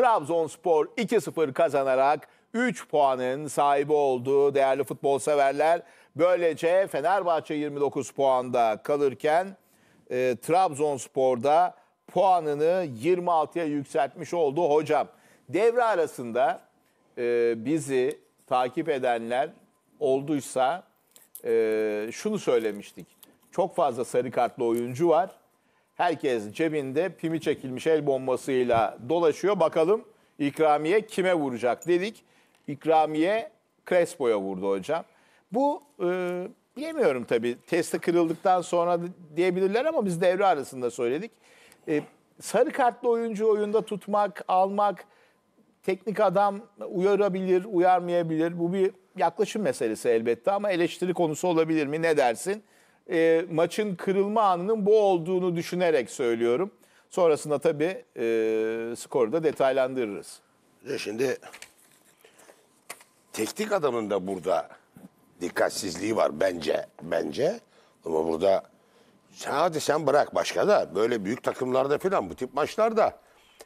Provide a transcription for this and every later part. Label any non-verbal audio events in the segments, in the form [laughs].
Trabzonspor 2-0 kazanarak 3 puanın sahibi oldu değerli futbol severler. Böylece Fenerbahçe 29 puanda kalırken e, Trabzonspor'da puanını 26'ya yükseltmiş oldu hocam. Devre arasında e, bizi takip edenler olduysa e, şunu söylemiştik. Çok fazla sarı kartlı oyuncu var Herkes cebinde pimi çekilmiş el bombasıyla dolaşıyor. Bakalım ikramiye kime vuracak dedik. İkramiye Crespo'ya vurdu hocam. Bu e, bilemiyorum tabii testi kırıldıktan sonra diyebilirler ama biz devre arasında söyledik. E, sarı kartlı oyuncu oyunda tutmak, almak, teknik adam uyarabilir, uyarmayabilir. Bu bir yaklaşım meselesi elbette ama eleştiri konusu olabilir mi ne dersin? e, maçın kırılma anının bu olduğunu düşünerek söylüyorum. Sonrasında tabii e, skoru da detaylandırırız. E, şimdi teknik adamın da burada dikkatsizliği var bence. Bence. Ama burada sen hadi sen bırak başka da böyle büyük takımlarda falan bu tip maçlarda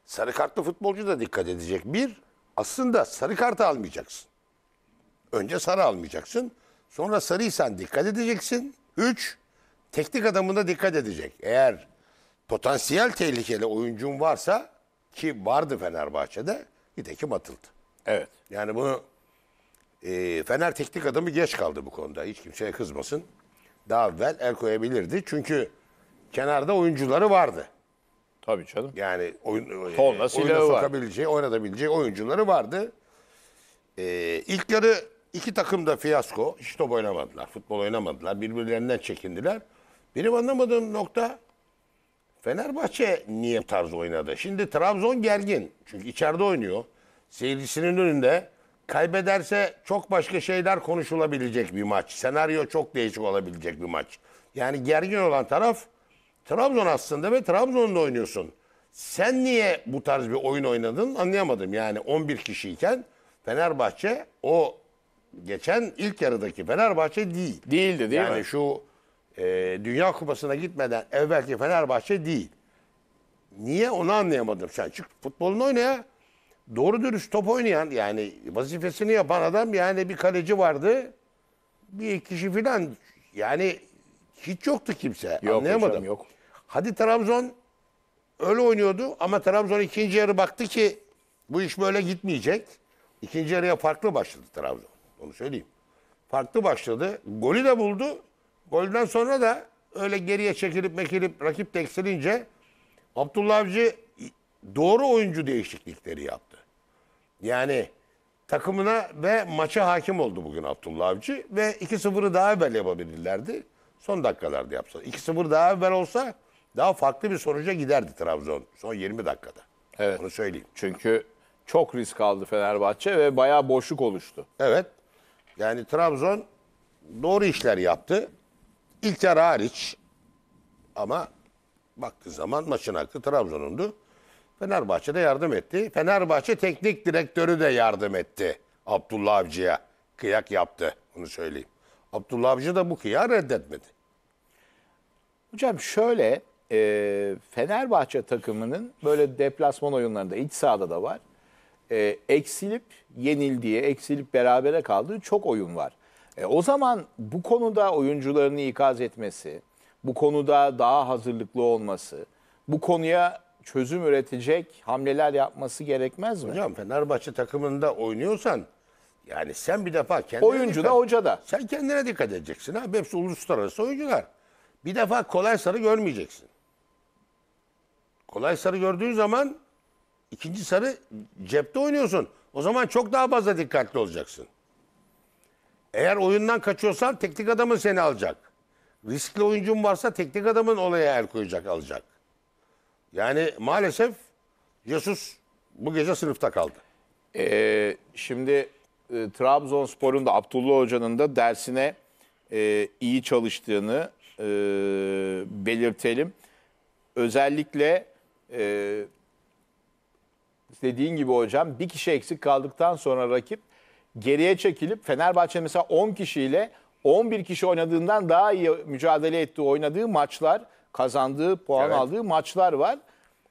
sarı kartlı futbolcu da dikkat edecek. Bir aslında sarı kartı almayacaksın. Önce sarı almayacaksın. Sonra sarıysan dikkat edeceksin. Üç, teknik adamında dikkat edecek. Eğer potansiyel tehlikeli oyuncun varsa ki vardı Fenerbahçe'de bir nitekim atıldı. Evet. Yani bunu e, Fener teknik adamı geç kaldı bu konuda. Hiç kimseye kızmasın. Daha evvel el koyabilirdi. Çünkü kenarda oyuncuları vardı. Tabii canım. Yani oyun, e, Tonla silahı oyuna var. oynatabileceği oyuncuları vardı. E, ilk yarı İki takım da fiyasko. Hiç top oynamadılar. Futbol oynamadılar. Birbirlerinden çekindiler. Benim anlamadığım nokta Fenerbahçe niye bu tarz oynadı? Şimdi Trabzon gergin. Çünkü içeride oynuyor. Seyircisinin önünde kaybederse çok başka şeyler konuşulabilecek bir maç. Senaryo çok değişik olabilecek bir maç. Yani gergin olan taraf Trabzon aslında ve Trabzon'da oynuyorsun. Sen niye bu tarz bir oyun oynadın anlayamadım. Yani 11 kişiyken Fenerbahçe o geçen ilk yarıdaki Fenerbahçe değil. Değildi değil yani mi? şu e, Dünya Kupası'na gitmeden evvelki Fenerbahçe değil. Niye onu anlayamadım. Sen çık futbolunu oynaya, Doğru dürüst top oynayan yani vazifesini yapan adam yani bir kaleci vardı. Bir kişi filan yani hiç yoktu kimse. Yok, Anlayamadım. Hocam, yok. Hadi Trabzon öyle oynuyordu ama Trabzon ikinci yarı baktı ki bu iş böyle gitmeyecek. İkinci yarıya farklı başladı Trabzon. Onu söyleyeyim. Farklı başladı. Golü de buldu. Golden sonra da öyle geriye çekilip mekilip rakip de eksilince Abdullah Avcı doğru oyuncu değişiklikleri yaptı. Yani takımına ve maça hakim oldu bugün Abdullah Avcı ve 2-0'ı daha evvel yapabilirlerdi. Son dakikalarda yapsa. 2-0 daha evvel olsa daha farklı bir sonuca giderdi Trabzon son 20 dakikada. Evet. Onu söyleyeyim. Çünkü çok risk aldı Fenerbahçe ve bayağı boşluk oluştu. Evet. Yani Trabzon doğru işler yaptı. İlk yarı hariç ama baktığı zaman maçın hakkı Trabzon'undu. Fenerbahçe de yardım etti. Fenerbahçe teknik direktörü de yardım etti. Abdullah Avcı'ya kıyak yaptı. Bunu söyleyeyim. Abdullah Avcı da bu kıyağı reddetmedi. Hocam şöyle e, Fenerbahçe takımının böyle deplasman oyunlarında iç sahada da var e, eksilip yenildiği, eksilip berabere kaldığı çok oyun var. E, o zaman bu konuda oyuncularını ikaz etmesi, bu konuda daha hazırlıklı olması, bu konuya çözüm üretecek hamleler yapması gerekmez mi? Hocam Fenerbahçe takımında oynuyorsan yani sen bir defa kendine Oyuncu da hoca da. Sen kendine dikkat edeceksin abi. Hepsi uluslararası oyuncular. Bir defa kolay sarı görmeyeceksin. Kolay sarı gördüğün zaman İkinci sarı cepte oynuyorsun. O zaman çok daha fazla dikkatli olacaksın. Eğer oyundan kaçıyorsan teknik adamın seni alacak. Riskli oyuncun varsa teknik adamın olaya el koyacak, alacak. Yani maalesef Jesus bu gece sınıfta kaldı. Ee, şimdi e, Trabzonspor'un da Abdullah Hoca'nın da dersine e, iyi çalıştığını e, belirtelim. Özellikle e, dediğin gibi hocam bir kişi eksik kaldıktan sonra rakip geriye çekilip Fenerbahçe mesela 10 kişiyle 11 kişi oynadığından daha iyi mücadele ettiği oynadığı maçlar kazandığı puan Evet. aldığı maçlar var.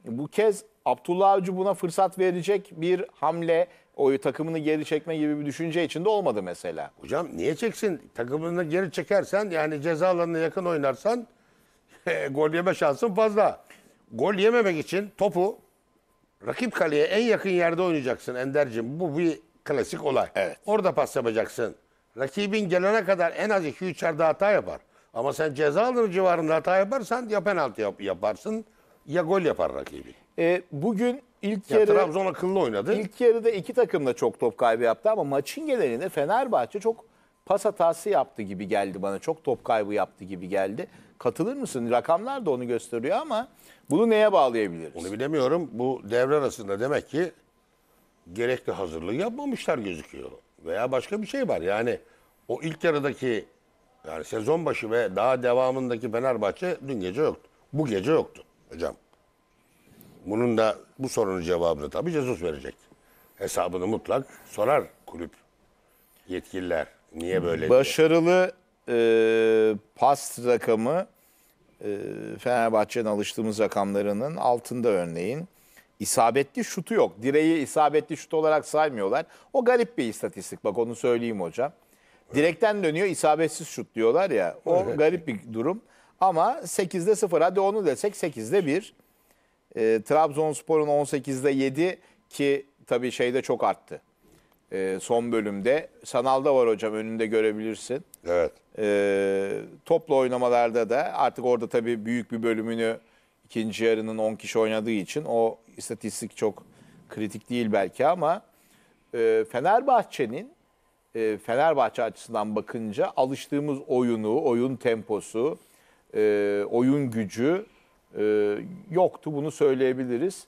Bu kez Abdullah Avcı buna fırsat verecek bir hamle oyu takımını geri çekme gibi bir düşünce içinde olmadı mesela. Hocam niye çeksin? Takımını geri çekersen yani ceza alanına yakın oynarsan [laughs] gol yeme şansın fazla. Gol yememek için topu Rakip kaleye en yakın yerde oynayacaksın Ender'cim. Bu bir klasik olay. Evet. Orada pas yapacaksın. Rakibin gelene kadar en az 2-3 yerde hata yapar. Ama sen ceza alanı civarında hata yaparsan ya penaltı yap- yaparsın ya gol yapar rakibin. E, bugün ilk Ya yarı Trabzon akıllı oynadı. İlk yarıda iki takım da çok top kaybı yaptı ama maçın genelinde Fenerbahçe çok pas hatası yaptı gibi geldi bana. Çok top kaybı yaptı gibi geldi. Katılır mısın? Rakamlar da onu gösteriyor ama bunu neye bağlayabiliriz? Onu bilemiyorum. Bu devre arasında demek ki gerekli hazırlığı yapmamışlar gözüküyor. Veya başka bir şey var. Yani o ilk yarıdaki yani sezon başı ve daha devamındaki Fenerbahçe dün gece yoktu. Bu gece yoktu hocam. Bunun da bu sorunun cevabını tabii Cezus verecek. Hesabını mutlak sorar kulüp yetkililer. Niye böyle? Başarılı e, pas rakamı e, Fenerbahçe'nin alıştığımız rakamlarının altında örneğin. isabetli şutu yok. Direği isabetli şut olarak saymıyorlar. O garip bir istatistik. Bak onu söyleyeyim hocam. Direkten dönüyor isabetsiz şut diyorlar ya. O evet. garip bir durum. Ama 8'de 0 hadi onu desek 8'de 1. E, Trabzonspor'un 18'de 7 ki tabii şeyde çok arttı e, son bölümde. Sanalda var hocam önünde görebilirsin. Evet. E, toplu oynamalarda da artık orada tabii büyük bir bölümünü ikinci yarının 10 kişi oynadığı için o istatistik çok kritik değil belki ama e, Fenerbahçe'nin e, Fenerbahçe açısından bakınca alıştığımız oyunu, oyun temposu, e, oyun gücü e, yoktu bunu söyleyebiliriz.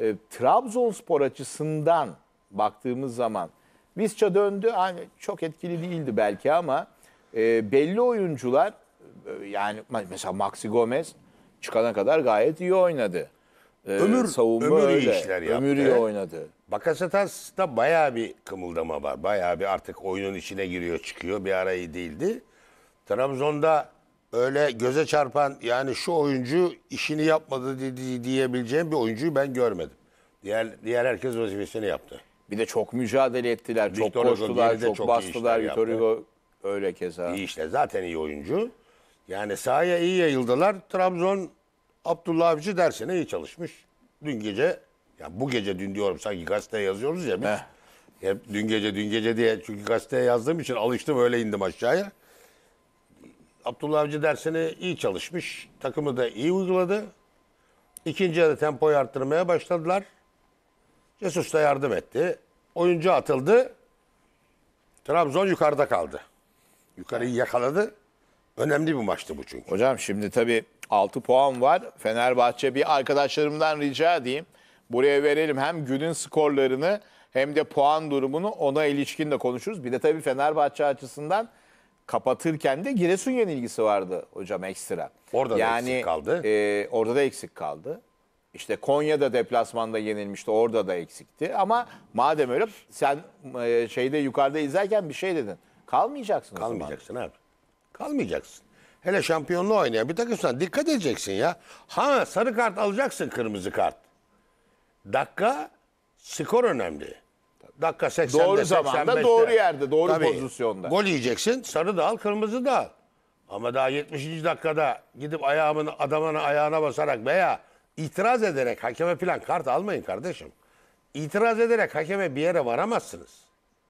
E, Trabzonspor açısından baktığımız zaman Visca döndü. Yani çok etkili değildi belki ama e, belli oyuncular e, yani mesela Maxi Gomez çıkana kadar gayet iyi oynadı. E, Ömür- savunma Ömür iyi işler yaptı. Ömür iyi oynadı. Bakasetas da bayağı bir kımıldama var. Bayağı bir artık oyunun içine giriyor çıkıyor. Bir ara iyi değildi. Trabzon'da öyle göze çarpan yani şu oyuncu işini yapmadı di- di- diyebileceğim bir oyuncuyu ben görmedim. Diğer, diğer herkes vazifesini yaptı. Bir de çok mücadele ettiler, Victor çok Hugo'nun koştular, çok, çok iyi bastılar. Victor Hugo öyle keza. İyi işte zaten iyi oyuncu. Yani sahaya iyi yayıldılar. Trabzon Abdullah Avcı dersine iyi çalışmış. Dün gece ya bu gece dün diyorum sanki gazeteye yazıyoruz ya biz. Hep dün gece dün gece diye çünkü gazeteye yazdığım için alıştım öyle indim aşağıya. Abdullah Avcı dersine iyi çalışmış. Takımı da iyi uyguladı. İkinci yarı tempoyu arttırmaya başladılar. Jesus da yardım etti. Oyuncu atıldı. Trabzon yukarıda kaldı. Yukarıyı yakaladı. Önemli bir maçtı bu çünkü. Hocam şimdi tabii 6 puan var. Fenerbahçe bir arkadaşlarımdan rica edeyim. Buraya verelim hem günün skorlarını hem de puan durumunu ona ilişkin de konuşuruz. Bir de tabii Fenerbahçe açısından kapatırken de Giresun yenilgisi vardı hocam ekstra. Orada yani, da eksik kaldı. E, orada da eksik kaldı. İşte Konya'da deplasmanda yenilmişti. Orada da eksikti. Ama madem öyle sen e, şeyde yukarıda izlerken bir şey dedin. Kalmayacaksın. Kalmayacaksın abi. Kalmayacaksın. Hele şampiyonluğu oynayan bir takımsan dikkat edeceksin ya. Ha sarı kart alacaksın kırmızı kart. Dakika skor önemli. Dakika 80'de Doğru 85'te. zamanda, doğru yerde, doğru Tabii, pozisyonda. Gol yiyeceksin. Sarı da al, kırmızı da al. Ama daha 70. dakikada gidip ayağımın adamın ayağına basarak veya İtiraz ederek hakeme falan kart almayın kardeşim. İtiraz ederek hakeme bir yere varamazsınız.